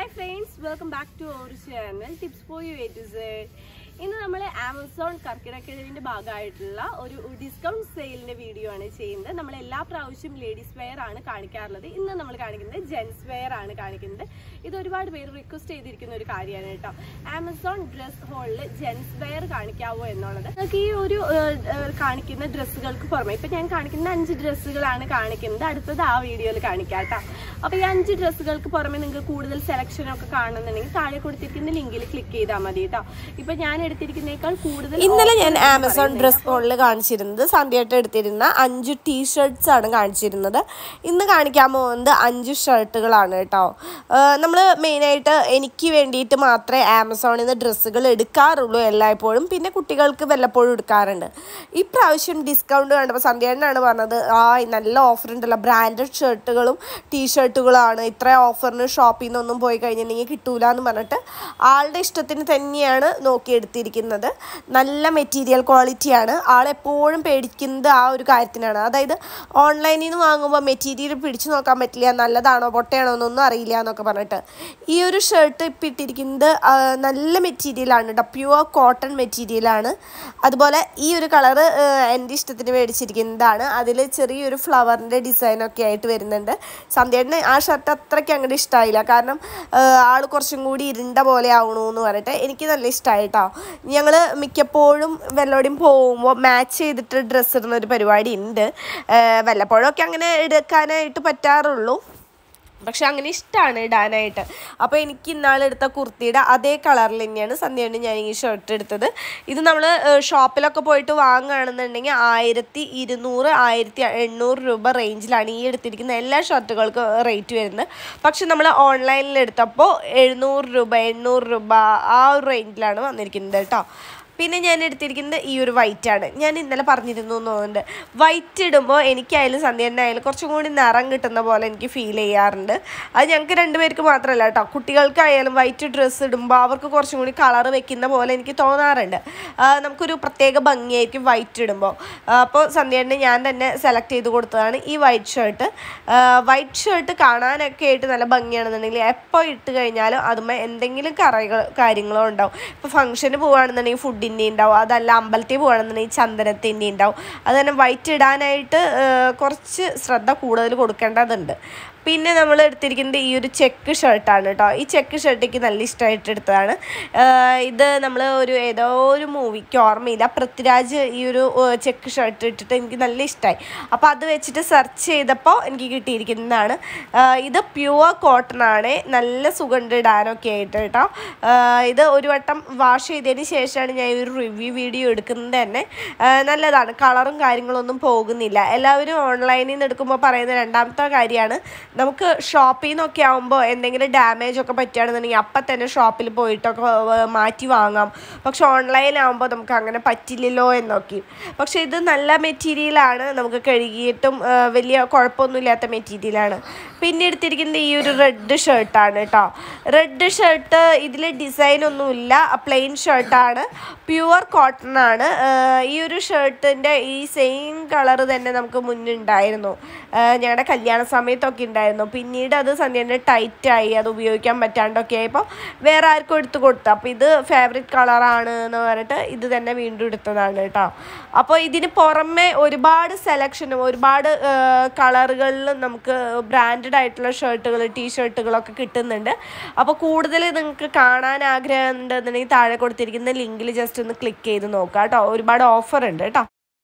Hi friends, welcome back to our channel Tips for You A to Z. ഇന്ന് നമ്മൾ Amazon കർക്കിടക്കിഴവിന്റെ ഭാഗമായിട്ടുള്ള ഒരു discount സെയിലിന്റെ video ആണ് ചെയ്യുന്നത് നമ്മൾ എല്ലാ പ്രാവശ്യവും ലേഡീസ് വെയർ ആണ് കാണിക്കാറുള്ളത് ഇന്ന് നമ്മൾ കാണിക്കുന്നത് ജെൻസ് വെയർ ആണ് കാണിക്കുന്നത് ഇത് ഒരുപാട് പേര് റിക്വസ്റ്റ് ചെയ്തിരിക്കുന്ന ഒരു കാര്യമാണ് കേട്ടോ ആമസോൺ ഡ്രസ് ഹോളിൽ ജെൻസ് വെയർ കാണിക്കാവോ എന്നുള്ളത് നിങ്ങൾക്ക് ഈ ഒരു കാണിക്കുന്ന ഡ്രസ്സുകൾക്ക് പുറമെ ഇപ്പൊ ഞാൻ കാണിക്കുന്ന അഞ്ച് ഡ്രസ്സുകളാണ് കാണിക്കുന്നത് അടുത്തത് ആ വീഡിയോയിൽ കാണിക്കാം അപ്പൊ അപ്പോൾ ഈ അഞ്ച് ഡ്രസ്സുകൾക്ക് പുറമെ നിങ്ങൾക്ക് കൂടുതൽ സെലക്ഷനൊക്കെ കാണുന്നുണ്ടെങ്കിൽ താഴെ കൊടുത്തിരിക്കുന്ന ലിങ്കിൽ ക്ലിക്ക് ചെയ്താൽ മതി കേട്ടോ ഇപ്പൊ ഞാൻ എടുത്തിരിക്കുന്നേക്കാൾ കൂടുതൽ ഇന്നലെ ഞാൻ ആമസോൺ ഡ്രസ് ഫോണിൽ കാണിച്ചിരുന്നത് സന്ധ്യയായിട്ട് എടുത്തിരുന്ന അഞ്ച് ടീ ഷർട്ട്സ് ആണ് കാണിച്ചിരുന്നത് ഇന്ന് കാണിക്കാൻ പോകുന്നത് അഞ്ച് ഷർട്ടുകളാണ് കേട്ടോ നമ്മൾ മെയിനായിട്ട് എനിക്ക് വേണ്ടിയിട്ട് മാത്രമേ ആമസോണിൽ നിന്ന് ഡ്രസ്സുകൾ എടുക്കാറുള്ളൂ എല്ലായ്പ്പോഴും പിന്നെ കുട്ടികൾക്ക് വല്ലപ്പോഴും എടുക്കാറുണ്ട് ഇപ്രാവശ്യം ഡിസ്കൗണ്ട് കണ്ടപ്പോൾ സന്ധ്യണ്ണാണ് പറഞ്ഞത് ആ നല്ല ഓഫർ ഉണ്ടല്ലോ ബ്രാൻഡഡ് ഷർട്ടുകളും ടീ ഷർട്ടുകളാണ് ഇത്ര ഓഫറിന് ഷോപ്പിൽ നിന്നൊന്നും പോയി കഴിഞ്ഞിട്ടുണ്ടെങ്കിൽ കിട്ടൂലെന്ന് എന്ന് പറഞ്ഞിട്ട് ആളുടെ ഇഷ്ടത്തിന് തന്നെയാണ് നോക്കിയെടുത്തത് എടുത്തിരിക്കുന്നത് നല്ല മെറ്റീരിയൽ ക്വാളിറ്റിയാണ് ആളെപ്പോഴും പേടിക്കുന്നത് ആ ഒരു കാര്യത്തിനാണ് അതായത് ഓൺലൈനിൽ നിന്ന് വാങ്ങുമ്പോൾ മെറ്റീരിയൽ പിടിച്ചു നോക്കാൻ പറ്റില്ല നല്ലതാണോ പൊട്ടയാണോ എന്നൊന്നും അറിയില്ല എന്നൊക്കെ പറഞ്ഞിട്ട് ഈ ഒരു ഷർട്ട് ഇപ്പം ഇട്ടിരിക്കുന്നത് നല്ല മെറ്റീരിയലാണ് കേട്ടോ പ്യുവർ കോട്ടൺ മെറ്റീരിയലാണ് അതുപോലെ ഈ ഒരു കളറ് എൻ്റെ ഇഷ്ടത്തിന് മേടിച്ചിരിക്കുന്നതാണ് അതിൽ ചെറിയൊരു ഫ്ലവറിൻ്റെ ഡിസൈനൊക്കെ ആയിട്ട് വരുന്നുണ്ട് സന്ധ്യേട്ടന് ആ ഷർട്ട് അത്രയ്ക്ക് അങ്ങോട്ട് ഇഷ്ടമായില്ല കാരണം ആൾ കുറച്ചും കൂടി ഇരുണ്ട പോലെ ആവണമെന്ന് എന്ന് പറഞ്ഞിട്ട് എനിക്ക് നല്ല ഇഷ്ടമായിട്ടോ ഞങ്ങൾ മിക്കപ്പോഴും വെള്ളോടിയും പോകുമ്പോൾ മാച്ച് ചെയ്തിട്ട് ഡ്രസ്സ് ഇടുന്ന ഒരു പരിപാടി ഉണ്ട് വല്ലപ്പോഴൊക്കെ അങ്ങനെ എടുക്കാനായിട്ട് പറ്റാറുള്ളൂ പക്ഷെ അങ്ങനെ ഇഷ്ടമാണ് ഇടാനായിട്ട് അപ്പോൾ എനിക്ക് ഇന്നാളെടുത്ത കുർത്തിയുടെ അതേ കളറിൽ തന്നെയാണ് സന്ധ്യയുണ്ട് ഞാൻ ഈ ഷർട്ട് എടുത്തത് ഇത് നമ്മൾ ഷോപ്പിലൊക്കെ പോയിട്ട് വാങ്ങുകയാണെന്നുണ്ടെങ്കിൽ ആയിരത്തി ഇരുന്നൂറ് ആയിരത്തി എണ്ണൂറ് രൂപ റേഞ്ചിലാണ് ഈ എടുത്തിരിക്കുന്ന എല്ലാ ഷർട്ടുകൾക്കും റേറ്റ് വരുന്നത് പക്ഷെ നമ്മൾ ഓൺലൈനിൽ എടുത്തപ്പോൾ എഴുന്നൂറ് രൂപ എണ്ണൂറ് രൂപ ആ ഒരു റേഞ്ചിലാണ് വന്നിരിക്കുന്നത് കേട്ടോ പിന്നെ ഞാൻ എടുത്തിരിക്കുന്നത് ഈ ഒരു വൈറ്റാണ് ഞാൻ ഇന്നലെ പറഞ്ഞിരുന്നു തോന്നുന്നുണ്ട് വൈറ്റ് ഇടുമ്പോൾ എനിക്കായാലും സന്ധ്യണ്ണായാലും കുറച്ചും കൂടി നിറം കിട്ടുന്ന പോലെ എനിക്ക് ഫീൽ ചെയ്യാറുണ്ട് അത് ഞങ്ങൾക്ക് രണ്ടുപേർക്ക് മാത്രമല്ല കേട്ടോ കുട്ടികൾക്കായാലും വൈറ്റ് ഡ്രസ്സ് ഇടുമ്പോൾ അവർക്ക് കുറച്ചും കൂടി കളർ വെക്കുന്ന പോലെ എനിക്ക് തോന്നാറുണ്ട് നമുക്കൊരു പ്രത്യേക ഭംഗിയായിരിക്കും വൈറ്റ് ഇടുമ്പോൾ അപ്പോൾ സന്ധ്യേണ്ണ ഞാൻ തന്നെ സെലക്ട് ചെയ്ത് കൊടുത്തതാണ് ഈ വൈറ്റ് ഷർട്ട് വൈറ്റ് ഷർട്ട് കാണാനൊക്കെ ആയിട്ട് നല്ല ഭംഗിയാണെന്നുണ്ടെങ്കിൽ എപ്പോൾ ഇട്ട് കഴിഞ്ഞാലും അതുമ്മേ എന്തെങ്കിലും കറികൾ കാര്യങ്ങളോ ഉണ്ടാവും ഇപ്പോൾ ഫംഗ്ഷന് പോവുകയാണെന്നുണ്ടെങ്കിൽ ഫുഡിന് തിന്നി ഉണ്ടാവും അതല്ല അമ്പലത്തിൽ പോകുകയാണെന്നുണ്ടെങ്കിൽ തിന്നി ഉണ്ടാവും അത് തന്നെ വൈറ്റ് ഇടാനായിട്ട് കുറച്ച് ശ്രദ്ധ കൂടുതൽ കൊടുക്കേണ്ടതുണ്ട് പിന്നെ നമ്മൾ എടുത്തിരിക്കുന്നത് ഈ ഒരു ചെക്ക് ഷർട്ടാണ് കേട്ടോ ഈ ചെക്ക് ഷർട്ട് എനിക്ക് നല്ല ഇഷ്ടമായിട്ട് എടുത്തതാണ് ഇത് നമ്മൾ ഒരു ഏതോ ഒരു മൂവിക്ക് ഓർമ്മയില്ല പൃഥ്വിരാജ് ഈ ഒരു ചെക്ക് ഷർട്ട് ഇട്ടിട്ട് എനിക്ക് നല്ല ഇഷ്ടമായി അപ്പോൾ അത് വെച്ചിട്ട് സെർച്ച് ചെയ്തപ്പോൾ എനിക്ക് കിട്ടിയിരിക്കുന്നതാണ് ഇത് പ്യുവർ കോട്ടൺ ആണ് നല്ല സുഗന്ധ ഇടാനൊക്കെ ആയിട്ട് കേട്ടോ ഇത് ഒരു വട്ടം വാഷ് ചെയ്തതിന് ശേഷമാണ് ഞാൻ ഒരു റിവ്യൂ വീഡിയോ എടുക്കുന്നത് തന്നെ നല്ലതാണ് കളറും കാര്യങ്ങളൊന്നും പോകുന്നില്ല എല്ലാവരും ഓൺലൈനിൽ നിന്ന് എടുക്കുമ്പോൾ പറയുന്ന രണ്ടാമത്തെ കാര്യമാണ് നമുക്ക് ഷോപ്പിൽ നിന്നൊക്കെ ആകുമ്പോൾ എന്തെങ്കിലും ഡാമേജ് ഒക്കെ പറ്റുകയാണെന്നുണ്ടെങ്കിൽ അപ്പം തന്നെ ഷോപ്പിൽ പോയിട്ടൊക്കെ മാറ്റി വാങ്ങാം പക്ഷെ ഓൺലൈനാകുമ്പോൾ നമുക്ക് അങ്ങനെ പറ്റില്ലല്ലോ എന്നൊക്കെ പക്ഷേ ഇത് നല്ല മെറ്റീരിയലാണ് നമുക്ക് കഴുകിയിട്ടും വലിയ കുഴപ്പമൊന്നുമില്ലാത്ത മെറ്റീരിയലാണ് പിന്നെ എടുത്തിരിക്കുന്നത് ഈ ഒരു റെഡ് ഷർട്ടാണ് കേട്ടോ റെഡ് ഷർട്ട് ഇതിൽ ഡിസൈൻ ഒന്നുമില്ല പ്ലെയിൻ ഷർട്ടാണ് പ്യുവർ കോട്ടൺ ആണ് ഈ ഒരു ഷർട്ടിൻ്റെ ഈ സെയിം കളർ തന്നെ നമുക്ക് മുന്നുണ്ടായിരുന്നു ഞങ്ങളുടെ കല്യാണ സമയത്തൊക്കെ ഉണ്ടായിരുന്നു ഉണ്ടായിരുന്നു പിന്നീട് അത് സന്ധ്യേൻ്റെ ടൈറ്റായി അത് ഉപയോഗിക്കാൻ പറ്റാണ്ടൊക്കെ ആയപ്പോൾ വേറെ ആർക്കും എടുത്ത് കൊടുത്തു അപ്പോൾ ഇത് ഫേവറേറ്റ് കളറാണ് എന്ന് പറഞ്ഞിട്ട് ഇത് തന്നെ വീണ്ടും എടുത്തതാണ് കേട്ടോ അപ്പോൾ ഇതിന് പുറമെ ഒരുപാട് സെലക്ഷനും ഒരുപാട് കളറുകളിൽ നമുക്ക് ബ്രാൻഡഡ് ആയിട്ടുള്ള ഷർട്ടുകൾ ടീഷർട്ടുകളൊക്കെ കിട്ടുന്നുണ്ട് അപ്പോൾ കൂടുതൽ നിങ്ങൾക്ക് കാണാൻ ആഗ്രഹം ഉണ്ടെന്നുണ്ടെങ്കിൽ താഴെ കൊടുത്തിരിക്കുന്ന ലിങ്കിൽ ജസ്റ്റ് ഒന്ന് ക്ലിക്ക് ചെയ്ത് നോക്കാം കേട്ടോ ഒരുപാട് ഓഫർ ഉണ്ട് കേട്ടോ